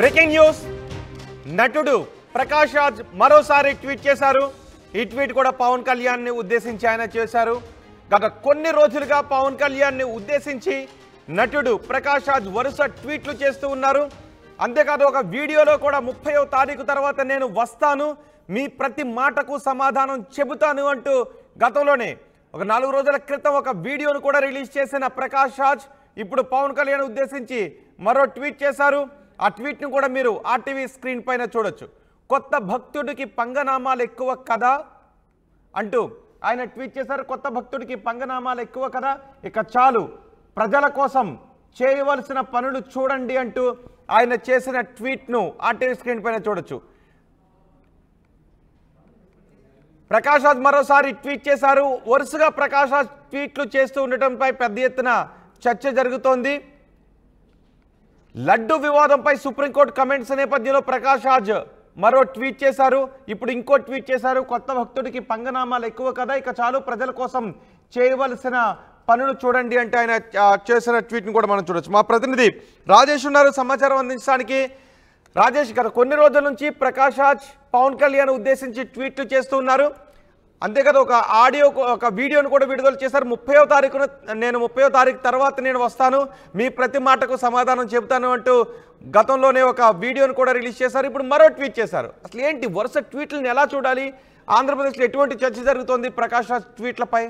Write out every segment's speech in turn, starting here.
breaking news నటుడు ప్రకాష్ రాజ్ మరోసారి tweet చేశారు ఈ ట్వీట్ కూడా పవన్ కళ్యాణ్ని ఉద్దేశించి ఆయన చేశారు గత కొన్ని రోజులుగా పవన్ కళ్యాణ్ని ఉద్దేశించి నటుడు ప్రకాష్ రాజ్ వరుస ట్వీట్లు చేస్తూ ఉన్నారు అంతేకాదు ఒక వీడియోలో కూడా ముప్పయో తారీఖు తర్వాత నేను వస్తాను మీ ప్రతి మాటకు సమాధానం చెబుతాను అంటూ గతంలోనే ఒక నాలుగు రోజుల క్రితం ఒక వీడియోను కూడా రిలీజ్ చేసిన ప్రకాష్ రాజ్ ఇప్పుడు పవన్ కళ్యాణ్ ఉద్దేశించి మరో ట్వీట్ చేశారు ఆ ట్వీట్ను కూడా మీరు ఆర్టీవీ స్క్రీన్ పైన చూడొచ్చు కొత్త భక్తుడికి పంగనామాలు ఎక్కువ కదా అంటూ ఆయన ట్వీట్ చేశారు కొత్త భక్తుడికి పంగనామాలు ఎక్కువ కదా ఇక చాలు ప్రజల కోసం చేయవలసిన పనులు చూడండి అంటూ ఆయన చేసిన ట్వీట్ను ఆర్టీవీ స్క్రీన్ పైన చూడొచ్చు ప్రకాష్ రాజ్ మరోసారి ట్వీట్ చేశారు వరుసగా ప్రకాష్ రాజ్ ట్వీట్లు చేస్తూ ఉండటంపై పెద్ద ఎత్తున చర్చ జరుగుతోంది లడ్డు వివాదంపై సుప్రీంకోర్టు కమెంట్స్ నేపథ్యంలో ప్రకాష్ రాజ్ మరో ట్వీట్ చేశారు ఇప్పుడు ఇంకో ట్వీట్ చేశారు కొత్త భక్తుడికి పంగనామాలు ఎక్కువ కదా ఇక చాలు ప్రజల కోసం చేయవలసిన పనులు చూడండి అంటే ఆయన చేసిన ట్వీట్ని కూడా మనం చూడొచ్చు మా ప్రతినిధి రాజేష్ ఉన్నారు సమాచారం అందించడానికి రాజేష్ గారు కొన్ని రోజుల నుంచి ప్రకాష్ రాజ్ పవన్ కళ్యాణ్ ఉద్దేశించి ట్వీట్లు చేస్తూ ఉన్నారు అంతేకాదు ఒక ఆడియో ఒక వీడియోను కూడా విడుదల చేశారు ముప్పయో తారీఖున నేను ముప్పయో తారీఖు తర్వాత నేను వస్తాను మీ ప్రతి మాటకు సమాధానం చెబుతాను అంటూ గతంలోనే ఒక వీడియోను కూడా రిలీజ్ చేశారు ఇప్పుడు మరో ట్వీట్ చేశారు అసలు ఏంటి వరుస ట్వీట్లను ఎలా చూడాలి ఆంధ్రప్రదేశ్లో ఎటువంటి చర్చ జరుగుతోంది ప్రకాష్ రాజ్ ట్వీట్లపై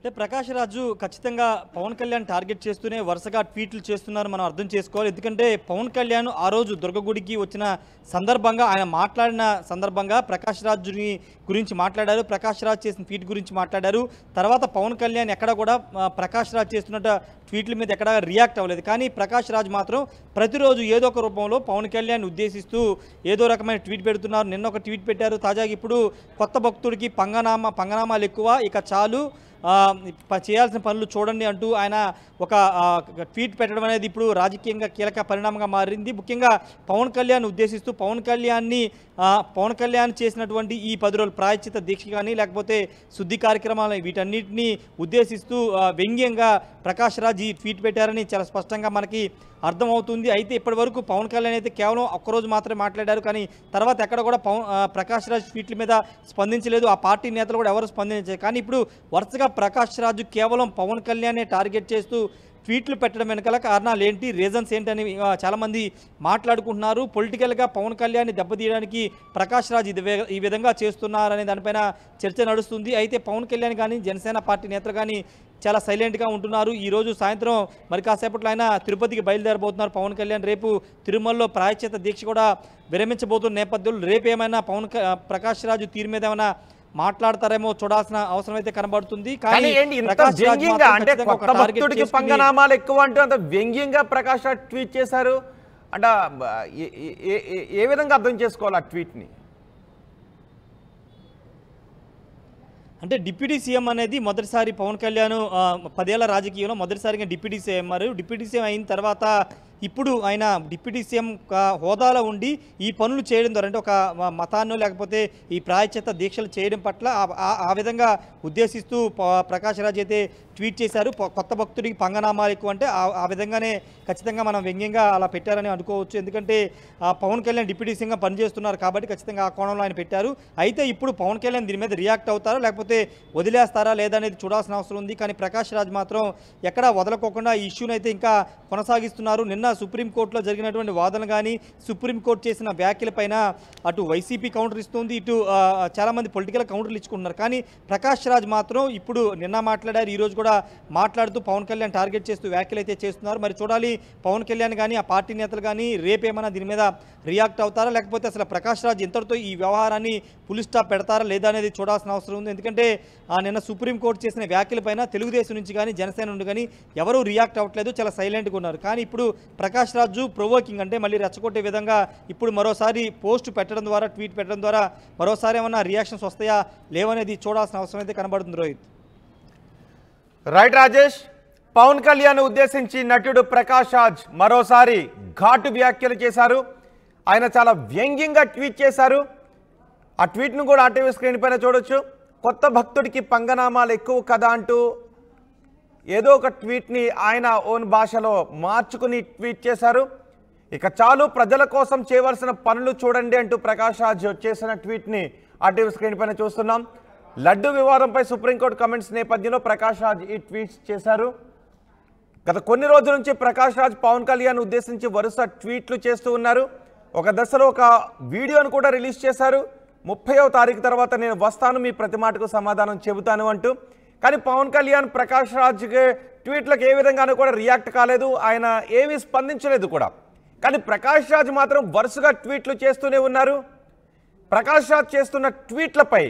అంటే ప్రకాష్ రాజు ఖచ్చితంగా పవన్ కళ్యాణ్ టార్గెట్ చేస్తూనే వరుసగా ట్వీట్లు చేస్తున్నారు మనం అర్థం చేసుకోవాలి ఎందుకంటే పవన్ కళ్యాణ్ ఆ రోజు దుర్గగుడికి వచ్చిన సందర్భంగా ఆయన మాట్లాడిన సందర్భంగా ప్రకాష్ రాజుని గురించి మాట్లాడారు ప్రకాష్ రాజ్ చేసిన ట్వీట్ గురించి మాట్లాడారు తర్వాత పవన్ కళ్యాణ్ ఎక్కడ కూడా ప్రకాష్ రాజ్ చేస్తున్న ట్వీట్ల మీద ఎక్కడ రియాక్ట్ అవ్వలేదు కానీ ప్రకాష్ రాజ్ మాత్రం ప్రతిరోజు ఏదో ఒక రూపంలో పవన్ కళ్యాణ్ ఉద్దేశిస్తూ ఏదో రకమైన ట్వీట్ పెడుతున్నారు నిన్న ఒక ట్వీట్ పెట్టారు తాజాగా ఇప్పుడు కొత్త భక్తుడికి పంగనామా పంగనామాలు ఎక్కువ ఇక చాలు చేయాల్సిన పనులు చూడండి అంటూ ఆయన ఒక ట్వీట్ పెట్టడం అనేది ఇప్పుడు రాజకీయంగా కీలక పరిణామంగా మారింది ముఖ్యంగా పవన్ కళ్యాణ్ ఉద్దేశిస్తూ పవన్ కళ్యాణ్ని పవన్ కళ్యాణ్ చేసినటువంటి ఈ పది రోజుల ప్రాయచిత దీక్ష కానీ లేకపోతే శుద్ధి కార్యక్రమాలు వీటన్నిటిని ఉద్దేశిస్తూ వ్యంగ్యంగా ప్రకాష్ రాజ్ ఈ ట్వీట్ పెట్టారని చాలా స్పష్టంగా మనకి అర్థమవుతుంది అయితే ఇప్పటి వరకు పవన్ కళ్యాణ్ అయితే కేవలం ఒక్కరోజు మాత్రమే మాట్లాడారు కానీ తర్వాత ఎక్కడ కూడా పవన్ ప్రకాష్ రాజ్ ట్వీట్ల మీద స్పందించలేదు ఆ పార్టీ నేతలు కూడా ఎవరు స్పందించలేదు కానీ ఇప్పుడు వరుసగా ప్రకాష్ రాజు కేవలం పవన్ కళ్యాణ్నే టార్గెట్ చేస్తూ ట్వీట్లు పెట్టడం వెనకాల కారణాలు ఏంటి రీజన్స్ ఏంటని చాలామంది మాట్లాడుకుంటున్నారు పొలిటికల్గా పవన్ కళ్యాణ్ దెబ్బతీయడానికి ప్రకాష్ రాజ్ ఇది ఈ విధంగా చేస్తున్నారనే దానిపైన చర్చ నడుస్తుంది అయితే పవన్ కళ్యాణ్ కానీ జనసేన పార్టీ నేతలు కానీ చాలా సైలెంట్గా ఉంటున్నారు ఈరోజు సాయంత్రం మరి కాసేపట్లో ఆయన తిరుపతికి బయలుదేరబోతున్నారు పవన్ కళ్యాణ్ రేపు తిరుమలలో ప్రాయశ్చిత దీక్ష కూడా విరమించబోతున్న నేపథ్యంలో రేపు ఏమైనా పవన్ ప్రకాశ్ రాజు తీరు మీద ఏమైనా మాట్లాడతారేమో చూడాల్సిన అవసరం అయితే కనబడుతుంది కానీ పంగనామాలు ఎక్కువ అంటే అంత వ్యంగ్యంగా ప్రకాష్ రాజ్ ట్వీట్ చేశారు అంటే ఏ విధంగా అర్థం చేసుకోవాలి ఆ ట్వీట్ని అంటే డిప్యూటీ సీఎం అనేది మొదటిసారి పవన్ కళ్యాణ్ పదేళ్ల రాజకీయంలో మొదటిసారిగా డిప్యూటీ సీఎం మరియు డిప్యూటీ సీఎం అయిన తర్వాత ఇప్పుడు ఆయన డిప్యూటీ సీఎం హోదాలో ఉండి ఈ పనులు చేయడం ద్వారా అంటే ఒక మతాన్ని లేకపోతే ఈ ప్రాయచిత దీక్షలు చేయడం పట్ల ఆ విధంగా ఉద్దేశిస్తూ ప్రకాశ్ రాజ్ అయితే ట్వీట్ చేశారు కొత్త భక్తుడికి పంగనామాలు ఎక్కువ అంటే ఆ విధంగానే ఖచ్చితంగా మనం వ్యంగ్యంగా అలా పెట్టారని అనుకోవచ్చు ఎందుకంటే పవన్ కళ్యాణ్ డిప్యూటీ సీఎంగా పనిచేస్తున్నారు కాబట్టి ఖచ్చితంగా ఆ కోణంలో ఆయన పెట్టారు అయితే ఇప్పుడు పవన్ కళ్యాణ్ దీని మీద రియాక్ట్ అవుతారా లేకపోతే వదిలేస్తారా లేదనేది చూడాల్సిన అవసరం ఉంది కానీ ప్రకాశ్ రాజ్ మాత్రం ఎక్కడా వదలకోకుండా ఈ ఇష్యూని అయితే ఇంకా కొనసాగిస్తున్నారు నిన్న సుప్రీంకోర్టులో జరిగినటువంటి వాదన కానీ సుప్రీంకోర్టు చేసిన వ్యాఖ్యలపైన అటు వైసీపీ కౌంటర్ ఇస్తుంది ఇటు చాలామంది పొలిటికల్ కౌంటర్లు ఇచ్చుకుంటున్నారు కానీ ప్రకాష్ రాజ్ మాత్రం ఇప్పుడు నిన్న మాట్లాడారు ఈరోజు కూడా మాట్లాడుతూ పవన్ కళ్యాణ్ టార్గెట్ చేస్తూ వ్యాఖ్యలు అయితే చేస్తున్నారు మరి చూడాలి పవన్ కళ్యాణ్ కానీ ఆ పార్టీ నేతలు కానీ రేపేమైనా దీని మీద రియాక్ట్ అవుతారా లేకపోతే అసలు ప్రకాష్ రాజ్ ఇంతటితో ఈ వ్యవహారాన్ని పులి స్టాప్ పెడతారా లేదా అనేది చూడాల్సిన అవసరం ఉంది ఎందుకంటే ఆ నిన్న సుప్రీంకోర్టు చేసిన వ్యాఖ్యలపైన తెలుగుదేశం నుంచి కానీ జనసేన నుండి కానీ ఎవరూ రియాక్ట్ అవ్వట్లేదు చాలా సైలెంట్గా ఉన్నారు కానీ ఇప్పుడు ప్రకాష్ రాజు ప్రొవోకింగ్ అంటే మళ్ళీ రెచ్చగొట్టే విధంగా ఇప్పుడు మరోసారి పోస్ట్ పెట్టడం ద్వారా ట్వీట్ పెట్టడం ద్వారా మరోసారి ఏమన్నా రియాక్షన్స్ వస్తాయా లేవనేది చూడాల్సిన అవసరం అయితే కనబడుతుంది రోహిత్ రైట్ రాజేష్ పవన్ కళ్యాణ్ ఉద్దేశించి నటుడు ప్రకాష్ రాజ్ మరోసారి ఘాటు వ్యాఖ్యలు చేశారు ఆయన చాలా వ్యంగ్యంగా ట్వీట్ చేశారు ఆ ట్వీట్ను కూడా ఆర్టీవీ స్క్రీన్ పైన చూడొచ్చు కొత్త భక్తుడికి పంగనామాలు ఎక్కువ కదా అంటూ ఏదో ఒక ట్వీట్ని ఆయన ఓన్ భాషలో మార్చుకుని ట్వీట్ చేశారు ఇక చాలు ప్రజల కోసం చేయవలసిన పనులు చూడండి అంటూ ప్రకాష్ రాజ్ చేసిన ట్వీట్ని ఆర్టీ స్క్రీన్ పైన చూస్తున్నాం లడ్డు వివాదంపై సుప్రీంకోర్టు కమెంట్స్ నేపథ్యంలో ప్రకాష్ రాజ్ ఈ ట్వీట్స్ చేశారు గత కొన్ని రోజుల నుంచి ప్రకాష్ రాజ్ పవన్ కళ్యాణ్ ఉద్దేశించి వరుస ట్వీట్లు చేస్తూ ఉన్నారు ఒక దశలో ఒక వీడియోను కూడా రిలీజ్ చేశారు ముప్పైవ తారీఖు తర్వాత నేను వస్తాను మీ ప్రతి మాటకు సమాధానం చెబుతాను అంటూ కానీ పవన్ కళ్యాణ్ ప్రకాష్ రాజ్కి ట్వీట్లకు ఏ విధంగానూ కూడా రియాక్ట్ కాలేదు ఆయన ఏమీ స్పందించలేదు కూడా కానీ ప్రకాష్ రాజ్ మాత్రం వరుసగా ట్వీట్లు చేస్తూనే ఉన్నారు ప్రకాష్ రాజ్ చేస్తున్న ట్వీట్లపై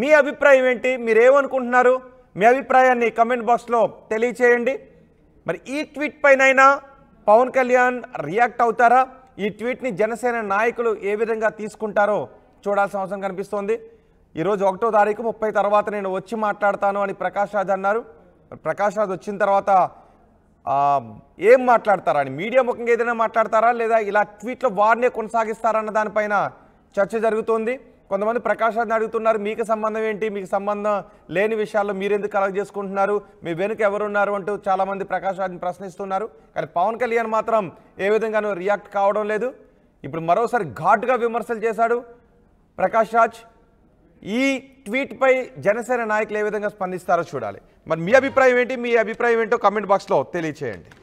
మీ అభిప్రాయం ఏంటి మీరేమనుకుంటున్నారు మీ అభిప్రాయాన్ని కమెంట్ బాక్స్లో తెలియచేయండి మరి ఈ ట్వీట్ పైనైనా పవన్ కళ్యాణ్ రియాక్ట్ అవుతారా ఈ ట్వీట్ని జనసేన నాయకులు ఏ విధంగా తీసుకుంటారో చూడాల్సిన అవసరం కనిపిస్తోంది ఈరోజు ఒకటో తారీఖు ముప్పై తర్వాత నేను వచ్చి మాట్లాడతాను అని ప్రకాష్ రాజ్ అన్నారు ప్రకాష్ రాజ్ వచ్చిన తర్వాత ఏం మాట్లాడతారా అని మీడియా ముఖంగా ఏదైనా మాట్లాడతారా లేదా ఇలా ట్వీట్ల వారినే కొనసాగిస్తారన్న దానిపైన చర్చ జరుగుతోంది కొంతమంది ప్రకాష్ రాజ్ని అడుగుతున్నారు మీకు సంబంధం ఏంటి మీకు సంబంధం లేని విషయాల్లో మీరెందుకు కలెక్ట్ చేసుకుంటున్నారు మీ వెనుక ఎవరున్నారు అంటూ చాలామంది ప్రకాష్ రాజ్ని ప్రశ్నిస్తున్నారు కానీ పవన్ కళ్యాణ్ మాత్రం ఏ విధంగానూ రియాక్ట్ కావడం లేదు ఇప్పుడు మరోసారి ఘాటుగా విమర్శలు చేశాడు ప్రకాష్ రాజ్ ఈ ట్వీట్పై జనసేన నాయకులు ఏ విధంగా స్పందిస్తారో చూడాలి మరి మీ అభిప్రాయం ఏంటి మీ అభిప్రాయం ఏంటో కమెంట్ బాక్స్లో తెలియచేయండి